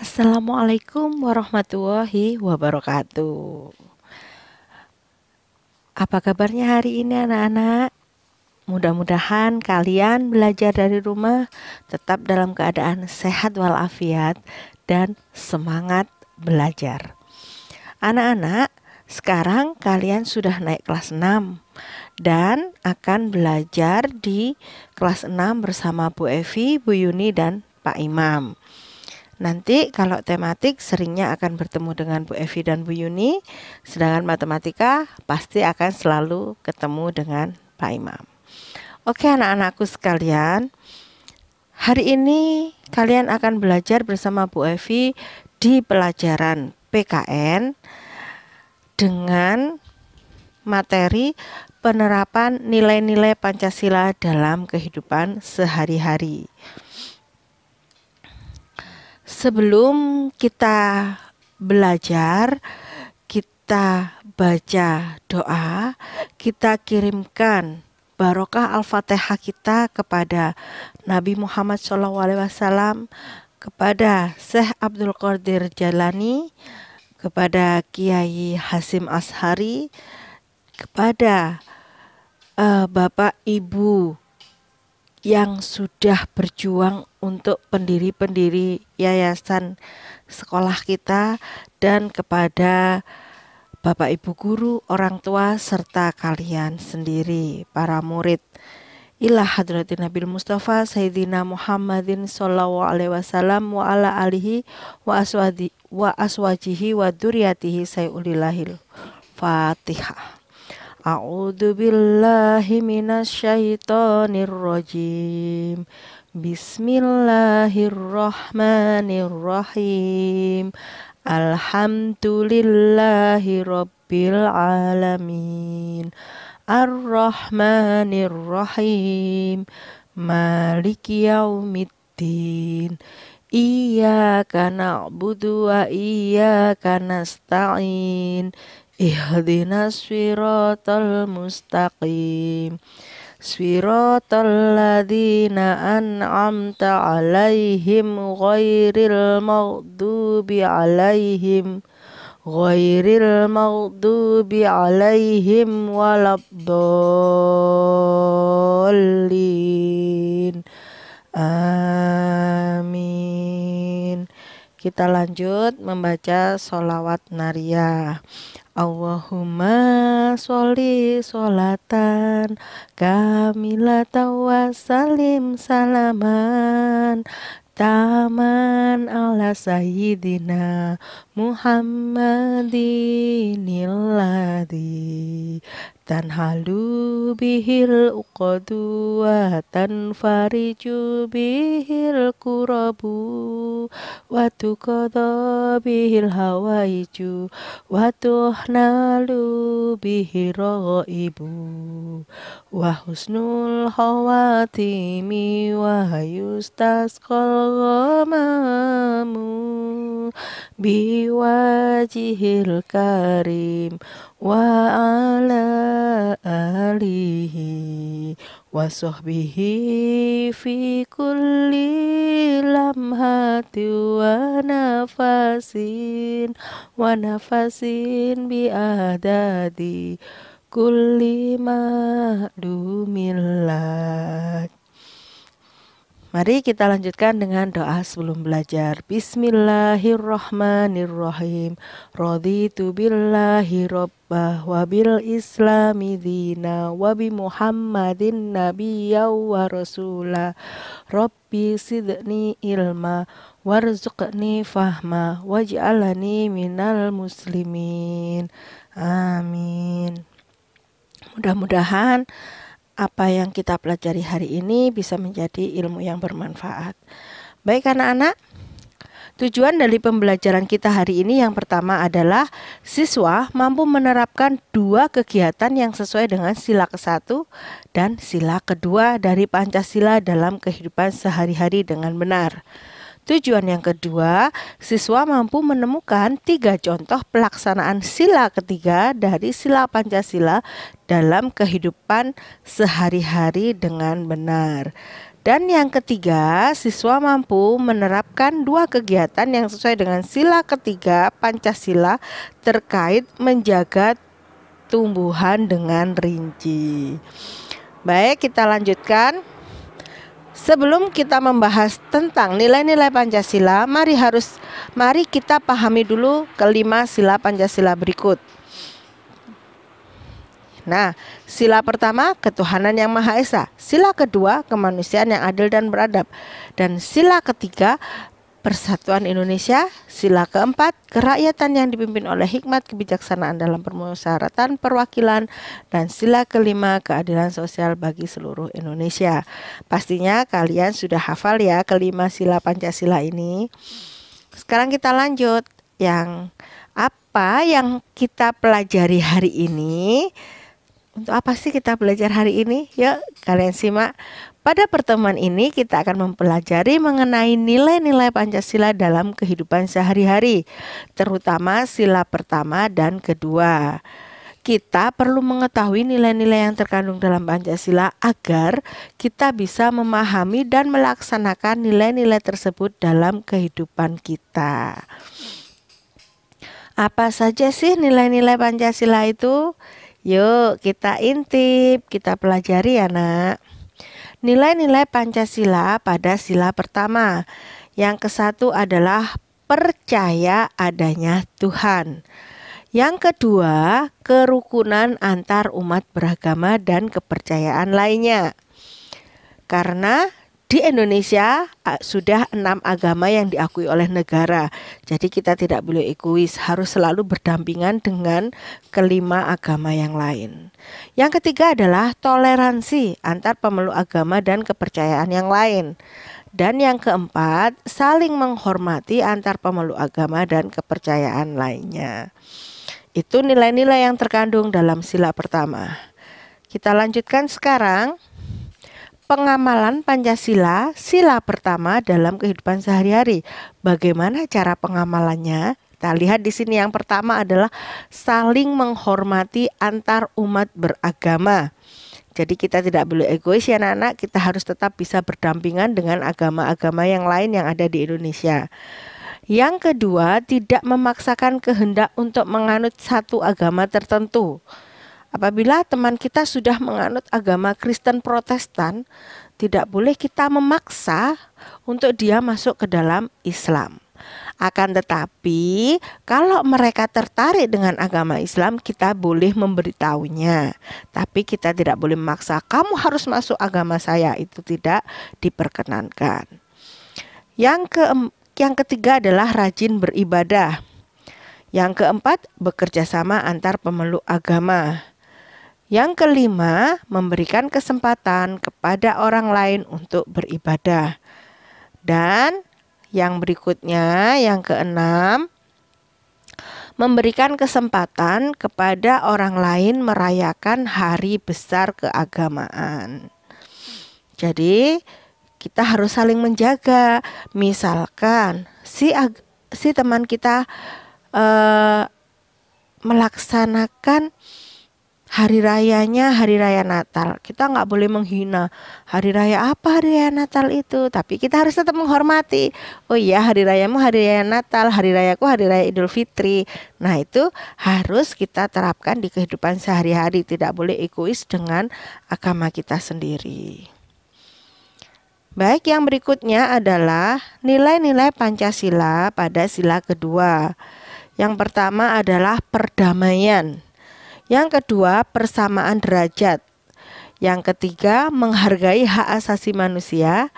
Assalamualaikum warahmatullahi wabarakatuh. Apa kabarnya hari ini, anak-anak? Mudah-mudahan kalian belajar dari rumah tetap dalam keadaan sehat walafiat dan semangat belajar. Anak-anak, sekarang kalian sudah naik kelas 6 dan akan belajar di kelas 6 bersama Bu Evi, Bu Yuni, dan Pak Imam. Nanti kalau tematik seringnya akan bertemu dengan Bu Evi dan Bu Yuni, sedangkan matematika pasti akan selalu ketemu dengan Pak Imam. Oke anak-anakku sekalian, hari ini kalian akan belajar bersama Bu Evi di pelajaran PKN dengan materi penerapan nilai-nilai Pancasila dalam kehidupan sehari-hari sebelum kita belajar, kita baca doa, kita kirimkan barokah Al-Fatihah kita kepada Nabi Muhammad SAW, kepada Syekh Abdul Qadir Jalani, kepada Kiai Hasim Ashari, kepada uh, Bapak Ibu yang sudah berjuang untuk pendiri-pendiri yayasan sekolah kita dan kepada Bapak Ibu guru, orang tua serta kalian sendiri para murid. Ila hadratin Nabi Mustafa Sayyidina Muhammadin sallallahu alaihi wasallam wa ala alihi wa aswadi wa aswajihi wa duriyatihi sayulillahil Fatihah. A'udzu billahi minasy rajim. Bismillahirrahmanirrahim. Alhamdulillahi rabbil alamin. Ar-Rahmanirrahim. Maliki yaumiddin. Iyaka na'budu wa iyaka nasta'in. Ihdinas siratal mustaqim. Siratal ladzina an'amta 'alaihim ghairil maghdubi 'alaihim ghairil maghdubi 'alaihim waladdallin. Amin. Kita lanjut membaca solawat nariyah. Allahumma sholli sholatan Kamila wa salim salaman taman ala sayyidina muhammadin halu bihil uqadu wa fariju bihil kurabu wa tuqadha bihil hawaiju wa tuhnalu bihil raibu wa husnul khawatimi wa yustasqal biwajihil karim wa ala alihi wa sahbihi fi kulli lamhati wa nafasin wa nafasin bi adadi kulli ma'dumillah Mari kita lanjutkan dengan doa sebelum belajar. Bismillahirrahmanirrahim. Raditu billahi rabbah wa bil islami dina wa bi Muhammadin nabiyya wa rasula. Rabbi sidni ilma warzuqni fahma wajalani minal muslimin. Amin. Mudah-mudahan apa yang kita pelajari hari ini bisa menjadi ilmu yang bermanfaat. Baik anak-anak, tujuan dari pembelajaran kita hari ini yang pertama adalah siswa mampu menerapkan dua kegiatan yang sesuai dengan sila ke satu dan sila kedua dari Pancasila dalam kehidupan sehari-hari dengan benar. Tujuan yang kedua, siswa mampu menemukan tiga contoh pelaksanaan sila ketiga dari sila Pancasila dalam kehidupan sehari-hari dengan benar. Dan yang ketiga, siswa mampu menerapkan dua kegiatan yang sesuai dengan sila ketiga Pancasila terkait menjaga tumbuhan dengan rinci. Baik, kita lanjutkan. Sebelum kita membahas tentang nilai-nilai Pancasila, mari harus mari kita pahami dulu kelima sila Pancasila berikut. Nah, sila pertama ketuhanan yang Maha Esa, sila kedua kemanusiaan yang adil dan beradab, dan sila ketiga Persatuan Indonesia, sila keempat, kerakyatan yang dipimpin oleh hikmat kebijaksanaan dalam permusyawaratan perwakilan, dan sila kelima, keadilan sosial bagi seluruh Indonesia. Pastinya kalian sudah hafal ya kelima sila Pancasila ini. Sekarang kita lanjut yang apa yang kita pelajari hari ini. Untuk apa sih kita belajar hari ini? Yuk, kalian simak pada pertemuan ini kita akan mempelajari mengenai nilai-nilai Pancasila dalam kehidupan sehari-hari, terutama sila pertama dan kedua. Kita perlu mengetahui nilai-nilai yang terkandung dalam Pancasila agar kita bisa memahami dan melaksanakan nilai-nilai tersebut dalam kehidupan kita. Apa saja sih nilai-nilai Pancasila itu? Yuk, kita intip, kita pelajari ya, Nak nilai-nilai Pancasila pada sila pertama. Yang kesatu adalah percaya adanya Tuhan. Yang kedua, kerukunan antar umat beragama dan kepercayaan lainnya. Karena di Indonesia sudah enam agama yang diakui oleh negara. Jadi kita tidak boleh egois, harus selalu berdampingan dengan kelima agama yang lain. Yang ketiga adalah toleransi antar pemeluk agama dan kepercayaan yang lain. Dan yang keempat, saling menghormati antar pemeluk agama dan kepercayaan lainnya. Itu nilai-nilai yang terkandung dalam sila pertama. Kita lanjutkan sekarang Pengamalan Pancasila, sila pertama dalam kehidupan sehari-hari. Bagaimana cara pengamalannya? Kita lihat di sini yang pertama adalah saling menghormati antar umat beragama. Jadi kita tidak boleh egois ya anak-anak, kita harus tetap bisa berdampingan dengan agama-agama yang lain yang ada di Indonesia. Yang kedua, tidak memaksakan kehendak untuk menganut satu agama tertentu. Apabila teman kita sudah menganut agama Kristen Protestan, tidak boleh kita memaksa untuk dia masuk ke dalam Islam. Akan tetapi, kalau mereka tertarik dengan agama Islam, kita boleh memberitahunya. Tapi kita tidak boleh memaksa, kamu harus masuk agama saya, itu tidak diperkenankan. Yang ke yang ketiga adalah rajin beribadah. Yang keempat, bekerja sama antar pemeluk agama. Yang kelima, memberikan kesempatan kepada orang lain untuk beribadah. Dan yang berikutnya, yang keenam, memberikan kesempatan kepada orang lain merayakan hari besar keagamaan. Jadi, kita harus saling menjaga. Misalkan si si teman kita uh, melaksanakan hari rayanya hari raya Natal. Kita nggak boleh menghina hari raya apa hari raya Natal itu, tapi kita harus tetap menghormati. Oh iya, hari rayamu hari raya Natal, hari rayaku hari raya Idul Fitri. Nah, itu harus kita terapkan di kehidupan sehari-hari, tidak boleh egois dengan agama kita sendiri. Baik, yang berikutnya adalah nilai-nilai Pancasila pada sila kedua. Yang pertama adalah perdamaian. Yang kedua, persamaan derajat. Yang ketiga, menghargai hak asasi manusia.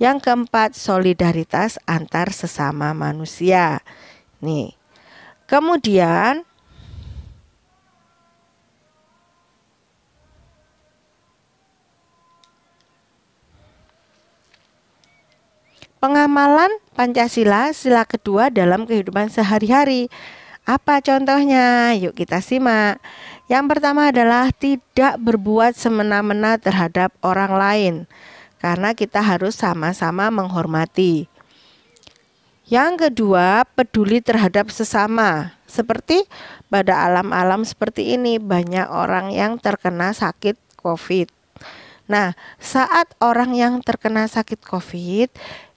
Yang keempat, solidaritas antar sesama manusia. Nih. Kemudian pengamalan Pancasila sila kedua dalam kehidupan sehari-hari. Apa contohnya? Yuk kita simak. Yang pertama adalah tidak berbuat semena-mena terhadap orang lain, karena kita harus sama-sama menghormati. Yang kedua, peduli terhadap sesama, seperti pada alam-alam seperti ini, banyak orang yang terkena sakit COVID. Nah, saat orang yang terkena sakit COVID,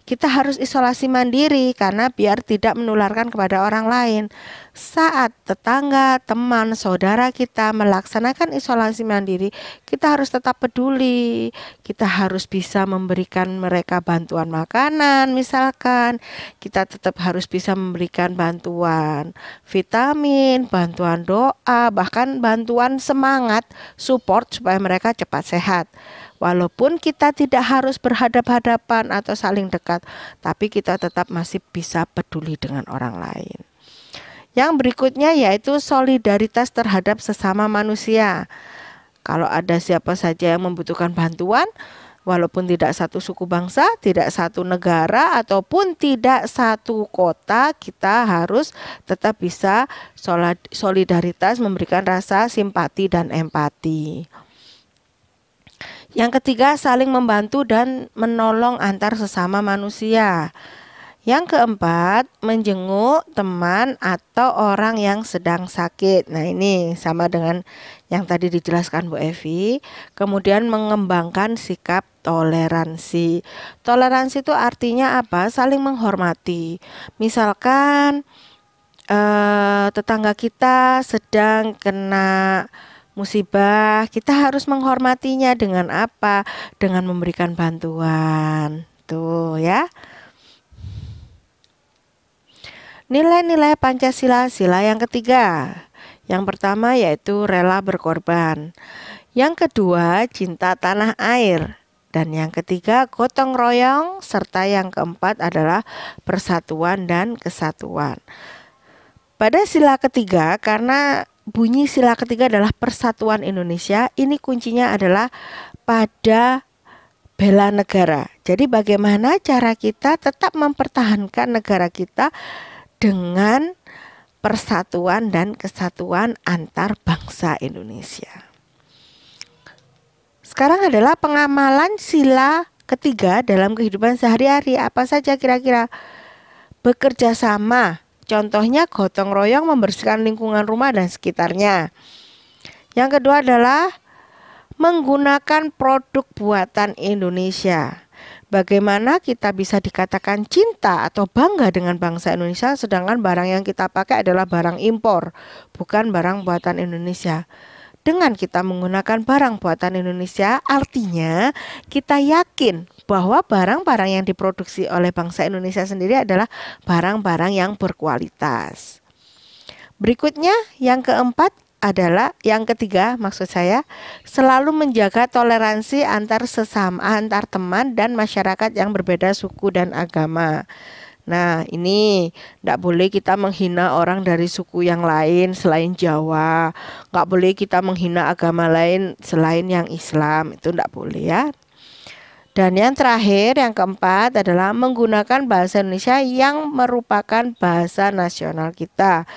kita harus isolasi mandiri karena biar tidak menularkan kepada orang lain. Saat tetangga, teman, saudara kita melaksanakan isolasi mandiri, kita harus tetap peduli. Kita harus bisa memberikan mereka bantuan makanan, misalkan kita tetap harus bisa memberikan bantuan vitamin, bantuan doa, bahkan bantuan semangat, support supaya mereka cepat sehat. Walaupun kita tidak harus berhadap-hadapan atau saling dekat, tapi kita tetap masih bisa peduli dengan orang lain. Yang berikutnya yaitu solidaritas terhadap sesama manusia. Kalau ada siapa saja yang membutuhkan bantuan, walaupun tidak satu suku bangsa, tidak satu negara, ataupun tidak satu kota, kita harus tetap bisa solidaritas memberikan rasa simpati dan empati. Yang ketiga, saling membantu dan menolong antar sesama manusia. Yang keempat, menjenguk teman atau orang yang sedang sakit. Nah, ini sama dengan yang tadi dijelaskan Bu Evi. Kemudian mengembangkan sikap toleransi. Toleransi itu artinya apa? Saling menghormati. Misalkan eh, tetangga kita sedang kena musibah, kita harus menghormatinya dengan apa? Dengan memberikan bantuan. Tuh ya. Nilai-nilai Pancasila sila yang ketiga. Yang pertama yaitu rela berkorban. Yang kedua cinta tanah air. Dan yang ketiga gotong royong serta yang keempat adalah persatuan dan kesatuan. Pada sila ketiga karena bunyi sila ketiga adalah persatuan Indonesia. Ini kuncinya adalah pada bela negara. Jadi bagaimana cara kita tetap mempertahankan negara kita dengan persatuan dan kesatuan antar bangsa Indonesia. Sekarang adalah pengamalan sila ketiga dalam kehidupan sehari-hari. Apa saja kira-kira? Bekerja sama Contohnya gotong royong membersihkan lingkungan rumah dan sekitarnya. Yang kedua adalah menggunakan produk buatan Indonesia. Bagaimana kita bisa dikatakan cinta atau bangga dengan bangsa Indonesia sedangkan barang yang kita pakai adalah barang impor, bukan barang buatan Indonesia. Dengan kita menggunakan barang buatan Indonesia, artinya kita yakin bahwa barang-barang yang diproduksi oleh bangsa Indonesia sendiri adalah barang-barang yang berkualitas. Berikutnya, yang keempat adalah yang ketiga maksud saya selalu menjaga toleransi antar sesama antar teman dan masyarakat yang berbeda suku dan agama. Nah, ini tidak boleh kita menghina orang dari suku yang lain selain Jawa. Nggak boleh kita menghina agama lain selain yang Islam. Itu tidak boleh ya. Dan yang terakhir, yang keempat adalah menggunakan bahasa Indonesia yang merupakan bahasa nasional kita.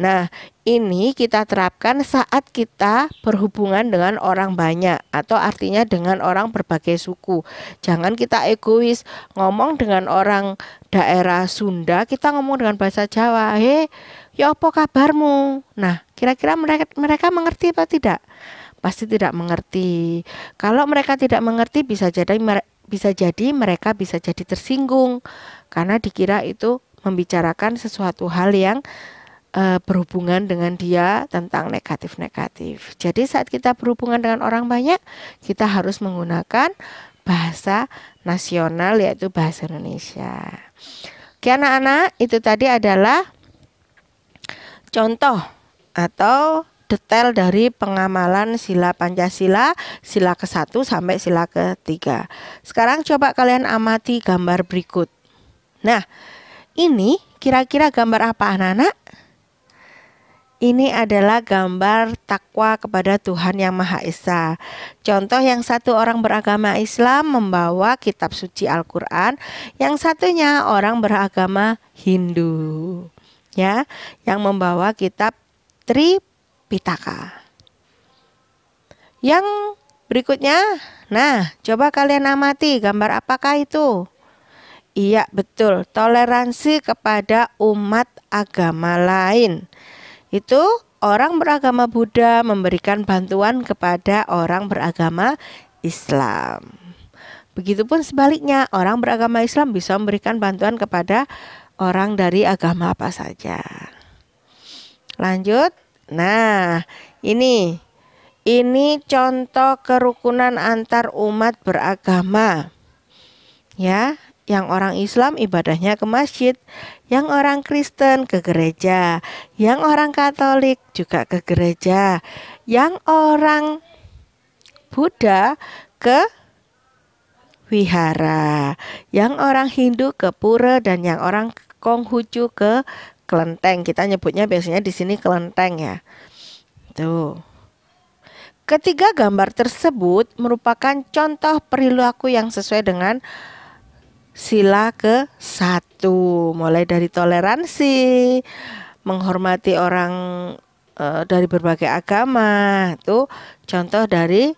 Nah, ini kita terapkan saat kita berhubungan dengan orang banyak atau artinya dengan orang berbagai suku. Jangan kita egois ngomong dengan orang daerah Sunda, kita ngomong dengan bahasa Jawa. "He, ya apa kabarmu?" Nah, kira-kira mereka mereka mengerti apa tidak? Pasti tidak mengerti. Kalau mereka tidak mengerti bisa jadi bisa jadi mereka bisa jadi tersinggung karena dikira itu membicarakan sesuatu hal yang uh, berhubungan dengan dia tentang negatif-negatif. Jadi saat kita berhubungan dengan orang banyak, kita harus menggunakan bahasa nasional yaitu bahasa Indonesia. Oke anak-anak, itu tadi adalah contoh atau detail dari pengamalan sila Pancasila, sila ke-1 sampai sila ke-3. Sekarang coba kalian amati gambar berikut. Nah, ini kira-kira gambar apa anak-anak? Ini adalah gambar takwa kepada Tuhan Yang Maha Esa. Contoh yang satu orang beragama Islam membawa kitab suci Al-Qur'an, yang satunya orang beragama Hindu ya, yang membawa kitab Tripitaka. Yang berikutnya, nah, coba kalian amati gambar apakah itu? Iya, betul, toleransi kepada umat agama lain itu orang beragama Buddha memberikan bantuan kepada orang beragama Islam. Begitupun sebaliknya, orang beragama Islam bisa memberikan bantuan kepada orang dari agama apa saja. Lanjut. Nah, ini ini contoh kerukunan antar umat beragama. Ya, yang orang Islam ibadahnya ke masjid, yang orang Kristen ke gereja, yang orang Katolik juga ke gereja, yang orang Buddha ke wihara, yang orang Hindu ke pura dan yang orang Konghucu ke kelenteng. Kita nyebutnya biasanya di sini kelenteng ya. Tuh. Ketiga gambar tersebut merupakan contoh perilaku yang sesuai dengan sila ke satu mulai dari toleransi menghormati orang e, dari berbagai agama itu contoh dari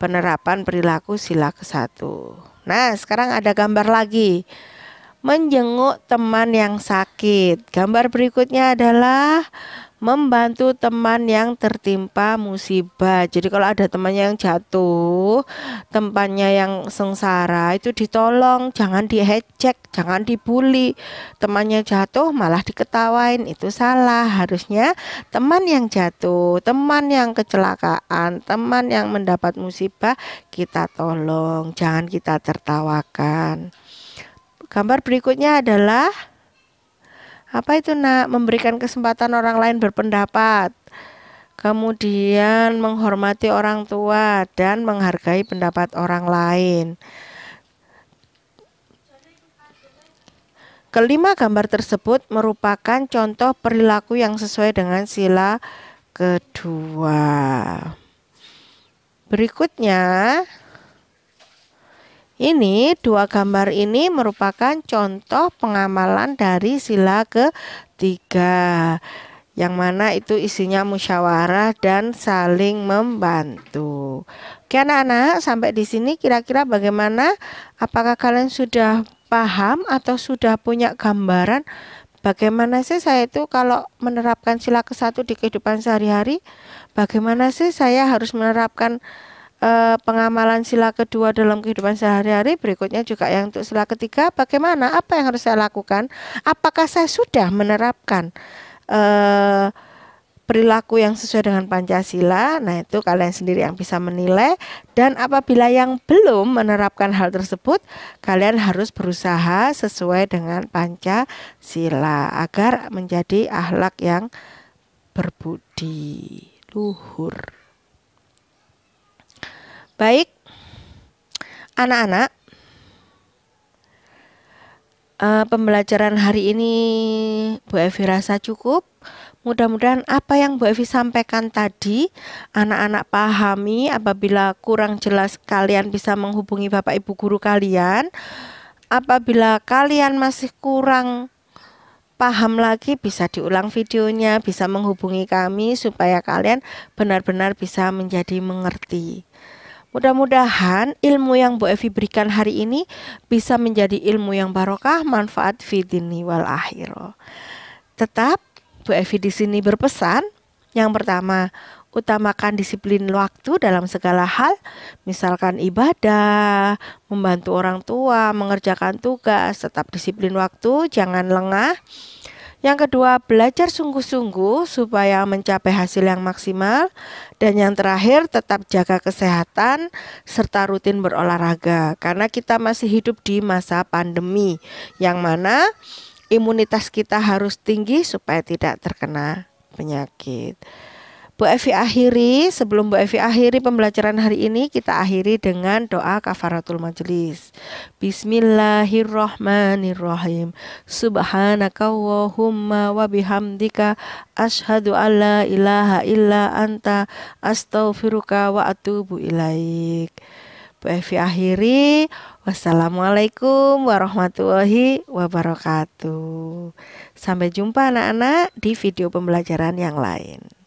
penerapan perilaku sila ke satu nah sekarang ada gambar lagi menjenguk teman yang sakit gambar berikutnya adalah membantu teman yang tertimpa musibah. Jadi kalau ada temannya yang jatuh, tempatnya yang sengsara itu ditolong, jangan dihecek, jangan dibully. Temannya jatuh malah diketawain, itu salah. Harusnya teman yang jatuh, teman yang kecelakaan, teman yang mendapat musibah kita tolong, jangan kita tertawakan. Gambar berikutnya adalah apa itu nak? Memberikan kesempatan orang lain berpendapat. Kemudian menghormati orang tua dan menghargai pendapat orang lain. Kelima gambar tersebut merupakan contoh perilaku yang sesuai dengan sila kedua. Berikutnya, ini dua gambar ini merupakan contoh pengamalan dari sila ketiga yang mana itu isinya musyawarah dan saling membantu. Oke anak-anak, sampai di sini kira-kira bagaimana? Apakah kalian sudah paham atau sudah punya gambaran bagaimana sih saya itu kalau menerapkan sila ke-1 di kehidupan sehari-hari? Bagaimana sih saya harus menerapkan Eh, pengamalan sila kedua dalam kehidupan sehari-hari. Berikutnya juga yang untuk sila ketiga, bagaimana apa yang harus saya lakukan? Apakah saya sudah menerapkan eh, perilaku yang sesuai dengan Pancasila? Nah, itu kalian sendiri yang bisa menilai dan apabila yang belum menerapkan hal tersebut, kalian harus berusaha sesuai dengan Pancasila agar menjadi ahlak yang berbudi luhur. Baik, anak-anak, uh, pembelajaran hari ini Bu Evi rasa cukup. Mudah-mudahan apa yang Bu Evi sampaikan tadi anak-anak pahami. Apabila kurang jelas kalian bisa menghubungi Bapak Ibu guru kalian. Apabila kalian masih kurang paham lagi bisa diulang videonya, bisa menghubungi kami supaya kalian benar-benar bisa menjadi mengerti. Mudah-mudahan ilmu yang Bu Evi berikan hari ini bisa menjadi ilmu yang barokah, manfaat fidini wal akhiro. Tetap Bu Evi di sini berpesan, yang pertama, utamakan disiplin waktu dalam segala hal, misalkan ibadah, membantu orang tua, mengerjakan tugas, tetap disiplin waktu, jangan lengah yang kedua, belajar sungguh-sungguh supaya mencapai hasil yang maksimal. Dan yang terakhir, tetap jaga kesehatan serta rutin berolahraga. Karena kita masih hidup di masa pandemi, yang mana imunitas kita harus tinggi supaya tidak terkena penyakit. Bu Evi akhiri, sebelum Bu Evi akhiri pembelajaran hari ini, kita akhiri dengan doa kafaratul majelis. Bismillahirrahmanirrahim. Subhanakallahumma wa bihamdika asyhadu alla ilaha illa anta astaghfiruka wa atubu ilaik. Bu Evi akhiri. Wassalamualaikum warahmatullahi wabarakatuh. Sampai jumpa anak-anak di video pembelajaran yang lain.